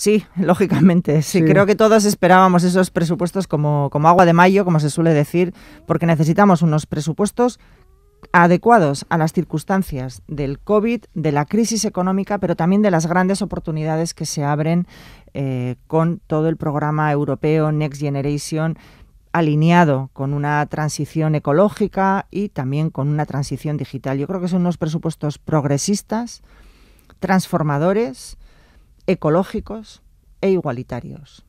Sí, lógicamente. Sí, creo que todos esperábamos esos presupuestos como, como agua de mayo, como se suele decir, porque necesitamos unos presupuestos adecuados a las circunstancias del COVID, de la crisis económica, pero también de las grandes oportunidades que se abren eh, con todo el programa europeo Next Generation alineado con una transición ecológica y también con una transición digital. Yo creo que son unos presupuestos progresistas, transformadores ecológicos e igualitarios.